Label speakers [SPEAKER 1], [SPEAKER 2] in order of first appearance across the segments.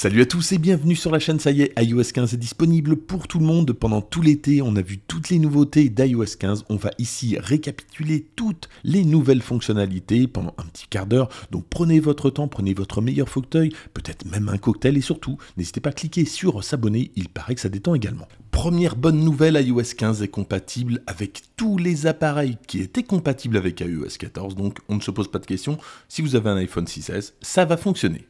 [SPEAKER 1] Salut à tous et bienvenue sur la chaîne, ça y est, iOS 15 est disponible pour tout le monde. Pendant tout l'été, on a vu toutes les nouveautés d'iOS 15. On va ici récapituler toutes les nouvelles fonctionnalités pendant un petit quart d'heure. Donc prenez votre temps, prenez votre meilleur fauteuil, peut-être même un cocktail et surtout, n'hésitez pas à cliquer sur s'abonner, il paraît que ça détend également. Première bonne nouvelle, iOS 15 est compatible avec tous les appareils qui étaient compatibles avec iOS 14, donc on ne se pose pas de questions. Si vous avez un iPhone 6S, ça va fonctionner.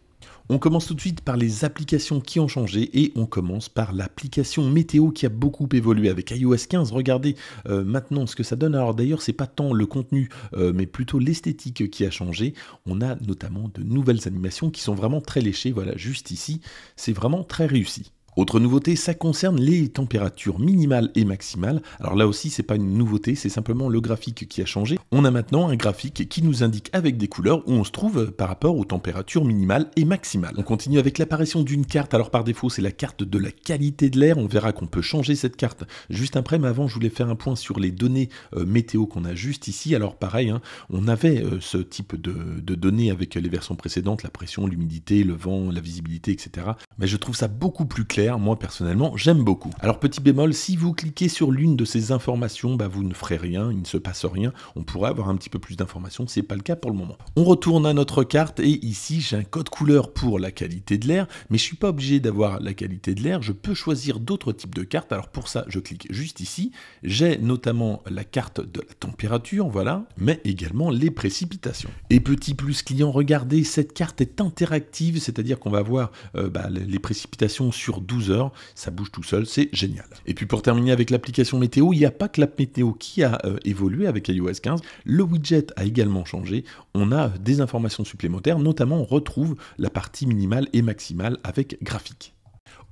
[SPEAKER 1] On commence tout de suite par les applications qui ont changé et on commence par l'application météo qui a beaucoup évolué avec iOS 15. Regardez euh, maintenant ce que ça donne. Alors d'ailleurs, c'est pas tant le contenu, euh, mais plutôt l'esthétique qui a changé. On a notamment de nouvelles animations qui sont vraiment très léchées. Voilà, juste ici, c'est vraiment très réussi. Autre nouveauté, ça concerne les températures minimales et maximales. Alors là aussi, c'est pas une nouveauté, c'est simplement le graphique qui a changé. On a maintenant un graphique qui nous indique avec des couleurs où on se trouve par rapport aux températures minimales et maximales. On continue avec l'apparition d'une carte. Alors par défaut, c'est la carte de la qualité de l'air. On verra qu'on peut changer cette carte juste après. Mais avant, je voulais faire un point sur les données euh, météo qu'on a juste ici. Alors pareil, hein, on avait euh, ce type de données avec les versions précédentes, la pression, l'humidité, le vent, la visibilité, etc. Mais je trouve ça beaucoup plus clair moi personnellement, j'aime beaucoup. Alors petit bémol, si vous cliquez sur l'une de ces informations, bah, vous ne ferez rien, il ne se passe rien, on pourrait avoir un petit peu plus d'informations, c'est pas le cas pour le moment. On retourne à notre carte et ici j'ai un code couleur pour la qualité de l'air, mais je suis pas obligé d'avoir la qualité de l'air, je peux choisir d'autres types de cartes, alors pour ça je clique juste ici, j'ai notamment la carte de la température, voilà, mais également les précipitations. Et petit plus client, regardez, cette carte est interactive, c'est-à-dire qu'on va voir euh, bah, les précipitations sur 12 heures, ça bouge tout seul, c'est génial. Et puis pour terminer avec l'application météo, il n'y a pas que l'app météo qui a euh, évolué avec iOS 15, le widget a également changé, on a euh, des informations supplémentaires, notamment on retrouve la partie minimale et maximale avec graphique.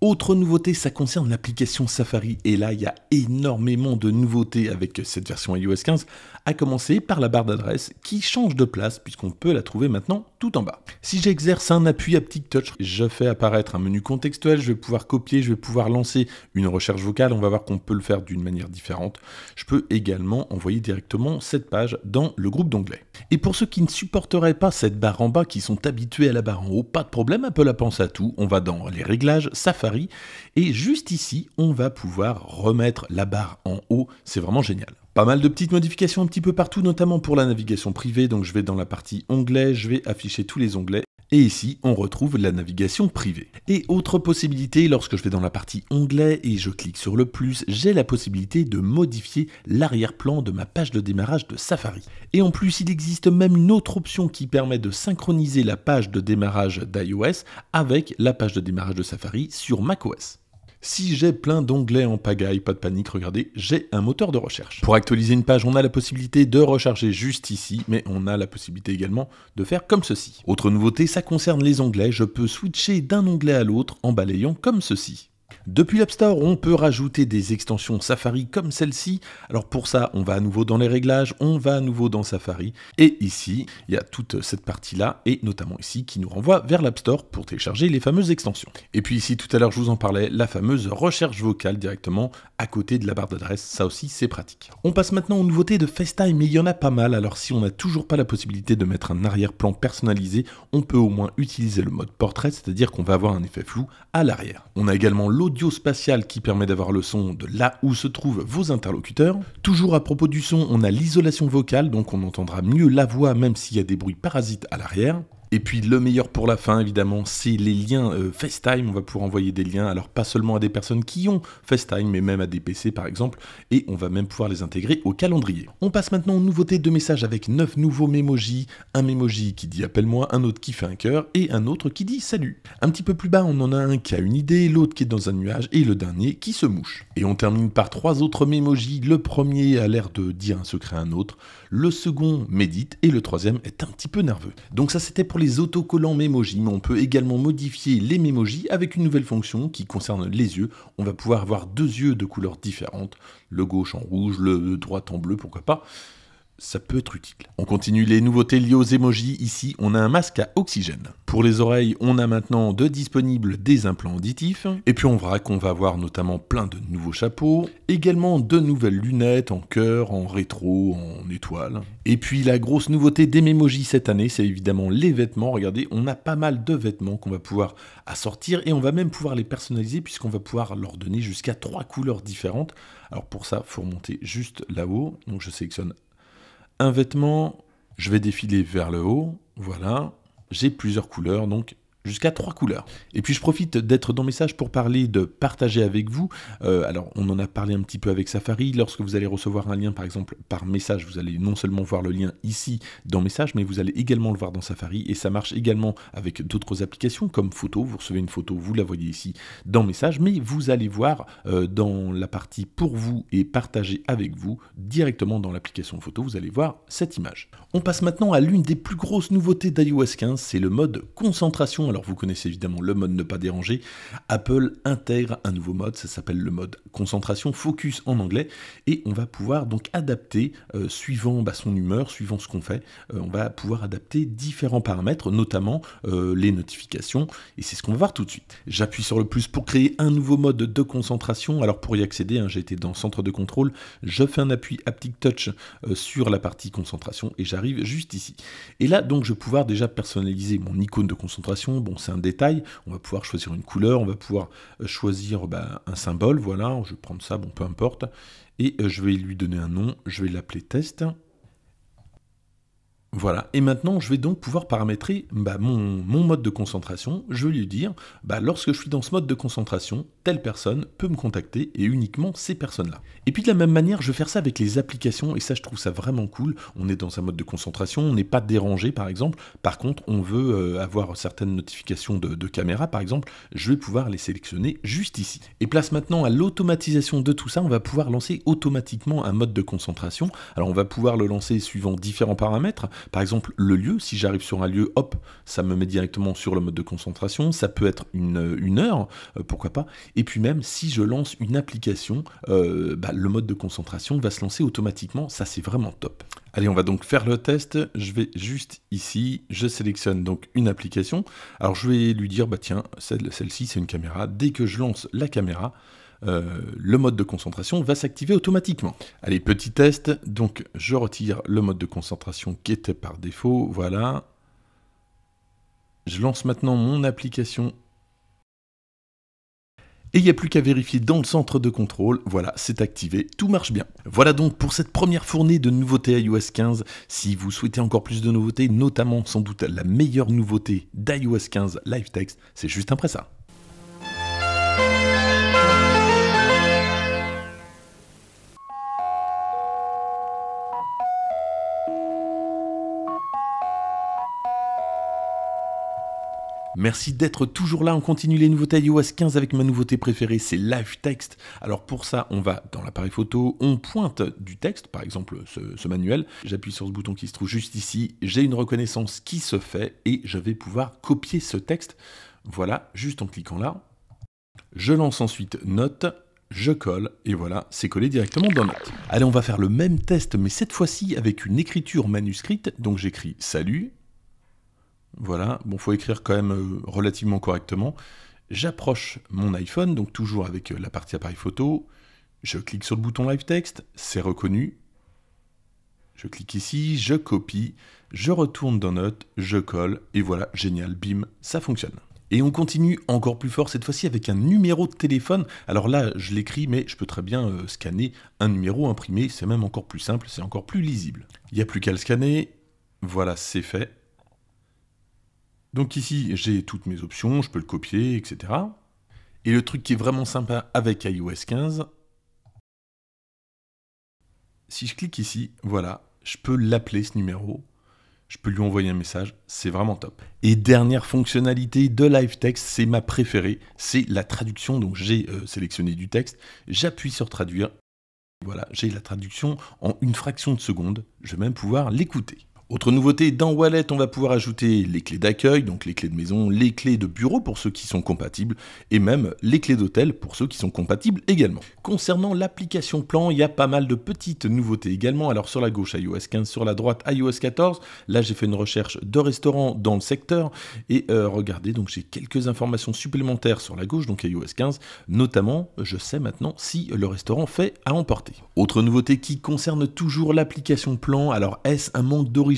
[SPEAKER 1] Autre nouveauté, ça concerne l'application Safari. Et là, il y a énormément de nouveautés avec cette version iOS 15, à commencer par la barre d'adresse qui change de place puisqu'on peut la trouver maintenant tout en bas. Si j'exerce un appui haptique touch, je fais apparaître un menu contextuel, je vais pouvoir copier, je vais pouvoir lancer une recherche vocale, on va voir qu'on peut le faire d'une manière différente. Je peux également envoyer directement cette page dans le groupe d'onglets. Et pour ceux qui ne supporteraient pas cette barre en bas, qui sont habitués à la barre en haut, pas de problème, Apple a pensé à tout, on va dans les réglages, Safari, et juste ici, on va pouvoir remettre la barre en haut. C'est vraiment génial. Pas mal de petites modifications un petit peu partout, notamment pour la navigation privée. Donc je vais dans la partie onglets, je vais afficher tous les onglets et ici, on retrouve la navigation privée. Et autre possibilité, lorsque je vais dans la partie onglet et je clique sur le plus, j'ai la possibilité de modifier l'arrière-plan de ma page de démarrage de Safari. Et en plus, il existe même une autre option qui permet de synchroniser la page de démarrage d'iOS avec la page de démarrage de Safari sur macOS. Si j'ai plein d'onglets en pagaille, pas de panique, regardez, j'ai un moteur de recherche. Pour actualiser une page, on a la possibilité de recharger juste ici, mais on a la possibilité également de faire comme ceci. Autre nouveauté, ça concerne les onglets, je peux switcher d'un onglet à l'autre en balayant comme ceci. Depuis l'App Store, on peut rajouter des extensions Safari comme celle-ci. Alors pour ça, on va à nouveau dans les réglages, on va à nouveau dans Safari. Et ici, il y a toute cette partie-là, et notamment ici, qui nous renvoie vers l'App Store pour télécharger les fameuses extensions. Et puis ici, tout à l'heure, je vous en parlais, la fameuse recherche vocale directement à côté de la barre d'adresse. Ça aussi, c'est pratique. On passe maintenant aux nouveautés de FaceTime, il y en a pas mal. Alors si on n'a toujours pas la possibilité de mettre un arrière-plan personnalisé, on peut au moins utiliser le mode portrait, c'est-à-dire qu'on va avoir un effet flou à l'arrière. On a également l'audio spatial qui permet d'avoir le son de là où se trouvent vos interlocuteurs. Toujours à propos du son, on a l'isolation vocale, donc on entendra mieux la voix même s'il y a des bruits parasites à l'arrière. Et puis le meilleur pour la fin, évidemment, c'est les liens euh, FaceTime. On va pouvoir envoyer des liens, alors pas seulement à des personnes qui ont FaceTime, mais même à des PC par exemple. Et on va même pouvoir les intégrer au calendrier. On passe maintenant aux nouveautés de messages avec 9 nouveaux mémojis. Un mémoji qui dit appelle-moi, un autre qui fait un cœur et un autre qui dit salut. Un petit peu plus bas, on en a un qui a une idée, l'autre qui est dans un nuage et le dernier qui se mouche. Et on termine par trois autres mémojis. Le premier a l'air de dire un secret à un autre le second médite et le troisième est un petit peu nerveux. Donc ça c'était pour les autocollants Memoji, mais on peut également modifier les Memoji avec une nouvelle fonction qui concerne les yeux. On va pouvoir avoir deux yeux de couleurs différentes, le gauche en rouge, le droit en bleu, pourquoi pas ça peut être utile. On continue les nouveautés liées aux emojis. Ici, on a un masque à oxygène. Pour les oreilles, on a maintenant de disponibles des implants auditifs. Et puis on verra qu'on va avoir notamment plein de nouveaux chapeaux, également de nouvelles lunettes en cœur, en rétro, en étoile. Et puis la grosse nouveauté des Memoji cette année, c'est évidemment les vêtements. Regardez, on a pas mal de vêtements qu'on va pouvoir assortir et on va même pouvoir les personnaliser puisqu'on va pouvoir leur donner jusqu'à trois couleurs différentes. Alors pour ça, faut remonter juste là-haut. Donc je sélectionne un vêtement, je vais défiler vers le haut, voilà. J'ai plusieurs couleurs, donc jusqu'à trois couleurs. Et puis je profite d'être dans Message pour parler de partager avec vous. Euh, alors on en a parlé un petit peu avec Safari. Lorsque vous allez recevoir un lien, par exemple par message, vous allez non seulement voir le lien ici dans Message, mais vous allez également le voir dans Safari. Et ça marche également avec d'autres applications comme photo. Vous recevez une photo, vous la voyez ici dans Message, mais vous allez voir euh, dans la partie pour vous et partager avec vous directement dans l'application photo. Vous allez voir cette image. On passe maintenant à l'une des plus grosses nouveautés d'iOS 15, c'est le mode concentration. Alors, alors vous connaissez évidemment le mode ne pas déranger. Apple intègre un nouveau mode, ça s'appelle le mode concentration, focus en anglais, et on va pouvoir donc adapter, euh, suivant bah, son humeur, suivant ce qu'on fait, euh, on va pouvoir adapter différents paramètres, notamment euh, les notifications, et c'est ce qu'on va voir tout de suite. J'appuie sur le plus pour créer un nouveau mode de concentration. Alors pour y accéder, hein, j'étais dans centre de contrôle, je fais un appui haptic touch sur la partie concentration et j'arrive juste ici. Et là donc je vais pouvoir déjà personnaliser mon icône de concentration, bon, c'est un détail. On va pouvoir choisir une couleur, on va pouvoir euh, choisir bah, un symbole, voilà, je vais prendre ça, bon, peu importe. Et euh, je vais lui donner un nom, je vais l'appeler test. Voilà, et maintenant je vais donc pouvoir paramétrer bah, mon, mode de concentration. Je vais lui dire, bah, lorsque je suis dans ce mode de concentration, telle personne peut me contacter et uniquement ces personnes-là. Et puis de la même manière, je vais faire ça avec les applications et ça je trouve ça vraiment cool. On est dans un mode de concentration, on n'est pas dérangé par exemple. Par contre, on veut euh, avoir certaines notifications de, de caméra par exemple. Je vais pouvoir les sélectionner juste ici. Et place maintenant à l'automatisation de tout ça, on va pouvoir lancer automatiquement un mode de concentration. Alors on va pouvoir le lancer suivant différents paramètres par exemple, le lieu, si j'arrive sur un lieu, hop, ça me met directement sur le mode de concentration, ça peut être une, heure, euh, pourquoi pas. Et puis même, si je lance une application, euh, bah, le mode de concentration va se lancer automatiquement, ça c'est vraiment top. Allez, on va donc faire le test. Je vais juste ici, je sélectionne donc une application. Alors je vais lui dire, bah tiens, celle-ci c'est une caméra. Dès que je lance la caméra, euh, le mode de concentration va s'activer automatiquement. Allez, petit test. Donc, je retire le mode de concentration qui était par défaut. Voilà. Je lance maintenant mon application. Et il n'y a plus qu'à vérifier dans le centre de contrôle. Voilà, c'est activé, tout marche bien. Voilà donc pour cette première fournée de nouveautés iOS 15. Si vous souhaitez encore plus de nouveautés, notamment sans doute la meilleure nouveauté d'iOS 15 Live Text, c'est juste après ça. Merci d'être toujours là. On continue les nouveautés iOS 15 avec ma nouveauté préférée, c'est Live Text. Alors pour ça, on va dans l'appareil photo, on pointe du texte, par exemple ce, manuel. J'appuie sur ce bouton qui se trouve juste ici. J'ai une reconnaissance qui se fait et je vais pouvoir copier ce texte. Voilà, juste en cliquant là. Je lance ensuite Note je colle, et voilà, c'est collé directement dans Note. Allez, on va faire le même test, mais cette fois-ci avec une écriture manuscrite, donc j'écris « Salut », voilà, bon, faut écrire quand même euh, relativement correctement. J'approche mon iPhone, donc toujours avec euh, la partie appareil photo. Je clique sur le bouton Live Text, c'est reconnu. Je clique ici, je copie, je retourne dans Notes, je colle, et voilà, génial, bim, ça fonctionne. Et on continue encore plus fort cette fois-ci avec un numéro de téléphone. Alors là, je l'écris, mais je peux très bien euh, scanner un numéro imprimé. C'est même encore plus simple, c'est encore plus lisible. Il n'y a plus qu'à le scanner. Voilà, c'est fait. Donc ici, j'ai toutes mes options, je peux le copier, etc. Et le truc qui est vraiment sympa avec iOS 15, si je clique ici, voilà, je peux l'appeler ce numéro, je peux lui envoyer un message, c'est vraiment top. Et dernière fonctionnalité de Live Text, c'est ma préférée, c'est la traduction. Donc j'ai euh, sélectionné du texte, j'appuie sur traduire. Voilà, j'ai la traduction en une fraction de seconde, je vais même pouvoir l'écouter. Autre nouveauté, dans Wallet, on va pouvoir ajouter les clés d'accueil, donc les clés de maison, les clés de bureau pour ceux qui sont compatibles, et même les clés d'hôtel pour ceux qui sont compatibles également. Concernant l'application plan, il y a pas mal de petites nouveautés également. Alors sur la gauche iOS 15, sur la droite iOS 14. Là j'ai fait une recherche de restaurants dans le secteur et euh, regardez donc j'ai quelques informations supplémentaires sur la gauche, donc iOS 15. Notamment, je sais maintenant si le restaurant fait à emporter. Autre nouveauté qui concerne toujours l'application plan. Alors est-ce un manque d'origine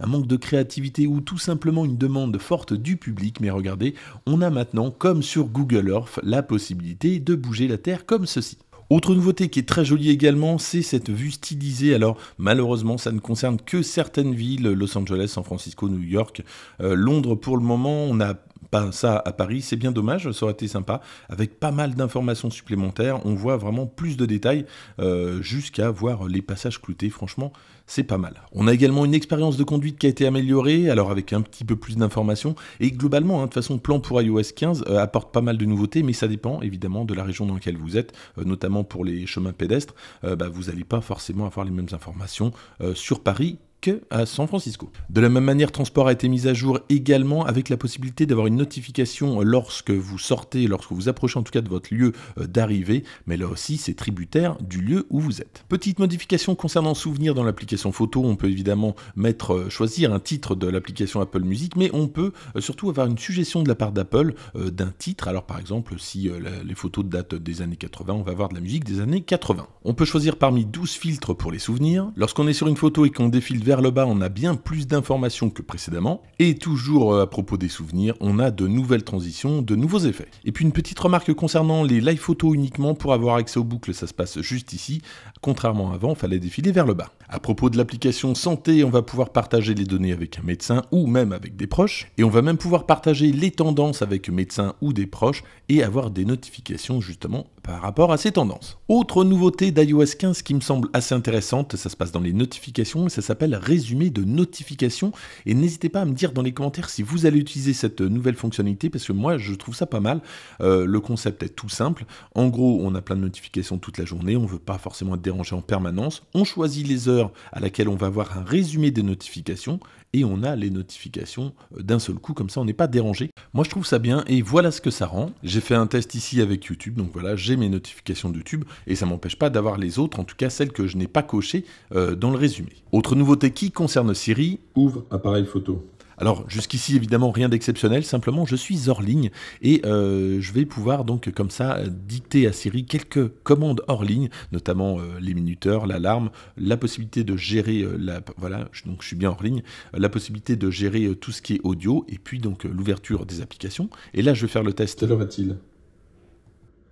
[SPEAKER 1] un manque de créativité ou tout simplement une demande forte du public. Mais regardez, on a maintenant, comme sur Google Earth, la possibilité de bouger la Terre comme ceci. Autre nouveauté qui est très jolie également, c'est cette vue stylisée. Alors malheureusement, ça ne concerne que certaines villes, Los Angeles, San Francisco, New York, euh, Londres pour le moment, on n'a pas ça à Paris, c'est bien dommage, ça aurait été sympa, avec pas mal d'informations supplémentaires, on voit vraiment plus de détails, euh, jusqu'à voir les passages cloutés, franchement c'est pas mal. On a également une expérience de conduite qui a été améliorée, alors avec un petit peu plus d'informations, et globalement, hein, de toute façon, plan pour iOS 15 euh, apporte pas mal de nouveautés, mais ça dépend évidemment de la région dans laquelle vous êtes, euh, notamment pour les chemins pédestres, euh, bah, vous n'allez pas forcément avoir les mêmes informations sur Paris que à San Francisco. De la même manière, Transport a été mis à jour également avec la possibilité d'avoir une notification lorsque vous sortez, lorsque vous approchez en tout cas de votre lieu euh, d'arrivée, mais là aussi c'est tributaire du lieu où vous êtes. Petite modification concernant souvenirs dans l'application photo, on peut évidemment mettre, euh, choisir un titre de l'application Apple Music, mais on peut euh, surtout avoir une suggestion de la part d'Apple d'un titre. Alors par exemple, si les photos datent des années 80, on va avoir de la musique des années 80. On peut choisir parmi 12 filtres pour les souvenirs. Lorsqu'on est sur une photo et qu'on défile vers le bas, on a bien plus d'informations que précédemment. Et toujours euh, à propos des souvenirs, on a de nouvelles transitions, de nouveaux effets. Et puis une petite remarque concernant les live photos uniquement pour avoir accès aux boucles, ça se passe juste ici. Contrairement avant, avant, fallait défiler vers le bas. À propos de l'application santé, on va pouvoir partager les données avec un médecin ou même avec des proches. Et on va même pouvoir partager les tendances avec médecins ou des proches et avoir des notifications justement par rapport à ces tendances. Autre nouveauté d'iOS 15 qui me semble assez intéressante, ça se passe dans les notifications ça s'appelle résumé de notifications. Et n'hésitez pas à me dire dans les commentaires si vous allez utiliser cette nouvelle fonctionnalité parce que moi je trouve ça pas mal. Euh, le concept est tout simple. En gros, on a plein de notifications toute la journée, on ne veut pas forcément être dérangé en permanence. On choisit les heures à laquelle on va avoir un résumé des notifications et on a les notifications euh, d'un seul coup, comme ça on n'est pas dérangé. Moi je trouve ça bien et voilà ce que ça rend. J'ai fait un test ici avec YouTube, donc voilà, j'ai mes notifications de YouTube et ça m'empêche pas d'avoir les autres, en tout cas celles que je n'ai pas cochées euh, dans le résumé. Autre nouveauté qui concerne Siri, ouvre appareil photo. Alors jusqu'ici évidemment rien d'exceptionnel, simplement je suis hors ligne et euh, je vais pouvoir donc comme ça dicter à Siri quelques commandes hors ligne, notamment euh, les minuteurs, l'alarme, la possibilité de gérer euh, la voilà donc je suis bien hors ligne, la possibilité de gérer tout ce qui est audio et puis donc l'ouverture des applications. Et là je vais faire le test. Quelle t il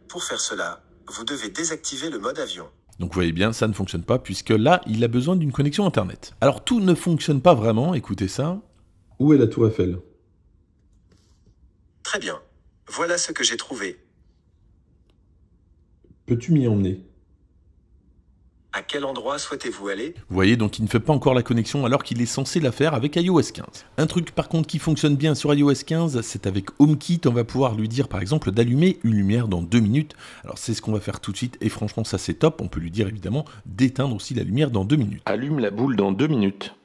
[SPEAKER 1] Pour faire cela, vous devez désactiver le mode avion. Donc vous voyez bien, ça ne fonctionne pas puisque là, il a besoin d'une connexion Internet. Alors tout ne fonctionne pas vraiment, écoutez ça. Où est la tour Eiffel Très bien. Voilà ce que j'ai trouvé. Peux-tu m'y emmener À quel endroit souhaitez-vous aller Vous voyez, donc il ne fait pas encore la connexion alors qu'il est censé la faire avec iOS 15. Un truc par contre qui fonctionne bien sur iOS 15, c'est avec HomeKit, on va pouvoir lui dire par exemple d'allumer une lumière dans deux minutes. Alors c'est ce qu'on va faire tout de suite et franchement ça c'est top, on peut lui dire évidemment d'éteindre aussi la lumière dans deux minutes. Allume la boule dans deux minutes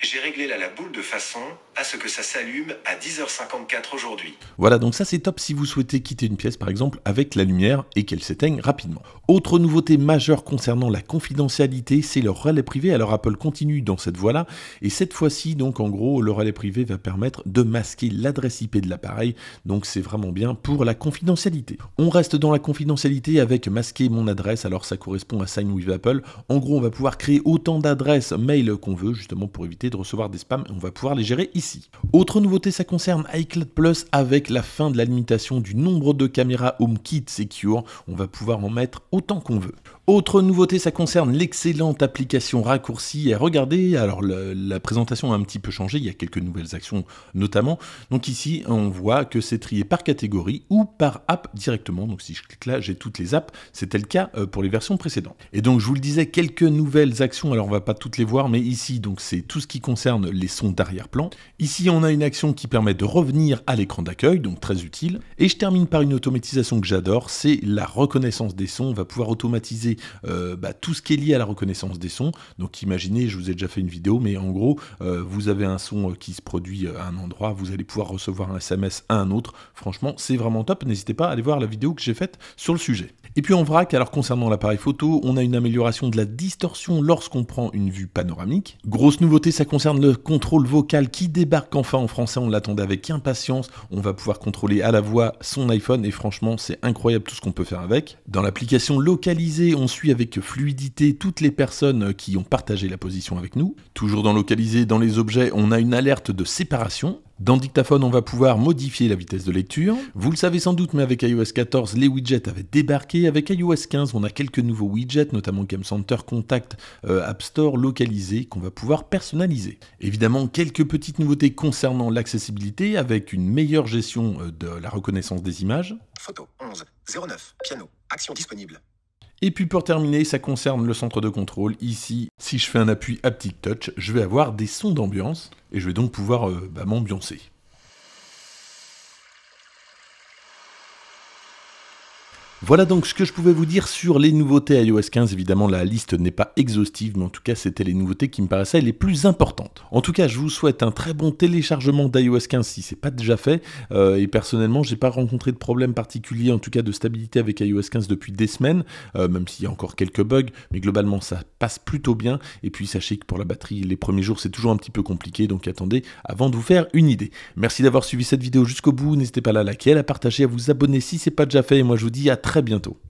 [SPEAKER 1] j'ai réglé la boule de façon ce que ça s'allume à 10h54 aujourd'hui. Voilà, donc ça c'est top si vous souhaitez quitter une pièce par exemple avec la lumière et qu'elle s'éteigne rapidement. Autre nouveauté majeure concernant la confidentialité, c'est le relais privé. Alors Apple continue dans cette voie-là et cette fois-ci donc en gros le relais privé va permettre de masquer l'adresse IP de l'appareil. Donc c'est vraiment bien pour la confidentialité. On reste dans la confidentialité avec masquer mon adresse. Alors ça correspond à Sign with Apple. En gros, on va pouvoir créer autant d'adresses mail qu'on veut justement pour éviter de recevoir des spams. On va pouvoir les gérer ici. Autre nouveauté, ça concerne iCloud Plus avec la fin de la limitation du nombre de caméras HomeKit Secure. On va pouvoir en mettre autant qu'on veut. Autre nouveauté, ça concerne l'excellente application raccourci. Et regardez, alors la, présentation a un petit peu changé, il y a quelques nouvelles actions notamment. Donc ici, on voit que c'est trié par catégorie ou par app directement. Donc si je clique là, j'ai toutes les apps. C'était le cas euh, pour les versions précédentes. Et donc je vous le disais, quelques nouvelles actions. Alors on va pas toutes les voir, mais ici, donc c'est tout ce qui concerne les sons d'arrière-plan. Ici, on a une action qui permet de revenir à l'écran d'accueil, donc très utile. Et je termine par une automatisation que j'adore, c'est la reconnaissance des sons. On va pouvoir automatiser euh, bah, tout ce qui est lié à la reconnaissance des sons. Donc imaginez, je vous ai déjà fait une vidéo, mais en gros, euh, vous avez un son euh, qui se produit à un endroit, vous allez pouvoir recevoir un SMS à un autre. Franchement, c'est vraiment top. N'hésitez pas à aller voir la vidéo que j'ai faite sur le sujet. Et puis en vrac, alors concernant l'appareil photo, on a une amélioration de la distorsion lorsqu'on prend une vue panoramique. Grosse nouveauté, ça concerne le contrôle vocal qui débarque enfin en français. On l'attendait avec impatience. On va pouvoir contrôler à la voix son iPhone et franchement, c'est incroyable tout ce qu'on peut faire avec. Dans l'application localisée, on suit avec fluidité toutes les personnes qui ont partagé la position avec nous. Toujours dans localiser, dans les objets, on a une alerte de séparation. Dans Dictaphone, on va pouvoir modifier la vitesse de lecture. Vous le savez sans doute, mais avec iOS 14, les widgets avaient débarqué. Avec iOS 15, on a quelques nouveaux widgets, notamment Game Center, Contact, euh, App Store, localisé, qu'on va pouvoir personnaliser. Évidemment, quelques petites nouveautés concernant l'accessibilité, avec une meilleure gestion euh, de la reconnaissance des images. Photo 11, 09, piano, action disponible. Et puis pour terminer, ça concerne le centre de contrôle. Ici, si je fais un appui à petit touch, je vais avoir des sons d'ambiance et je vais donc pouvoir euh, bah, m'ambiancer. Voilà donc ce que je pouvais vous dire sur les nouveautés iOS 15. Évidemment, la liste n'est pas exhaustive, mais en tout cas, c'était les nouveautés qui me paraissaient les plus importantes. En tout cas, je vous souhaite un très bon téléchargement d'iOS 15 si c'est pas déjà fait. Euh, et personnellement, je n'ai pas rencontré de problème particulier, en tout cas de stabilité avec iOS 15 depuis des semaines, euh, même s'il y a encore quelques bugs, mais globalement, ça passe plutôt bien. Et puis, sachez que pour la batterie, les premiers jours, c'est toujours un petit peu compliqué, donc attendez avant de vous faire une idée. Merci d'avoir suivi cette vidéo jusqu'au bout. N'hésitez pas à la liker, à la partager, à vous abonner si c'est pas déjà fait. Et moi, je vous dis à très très bientôt.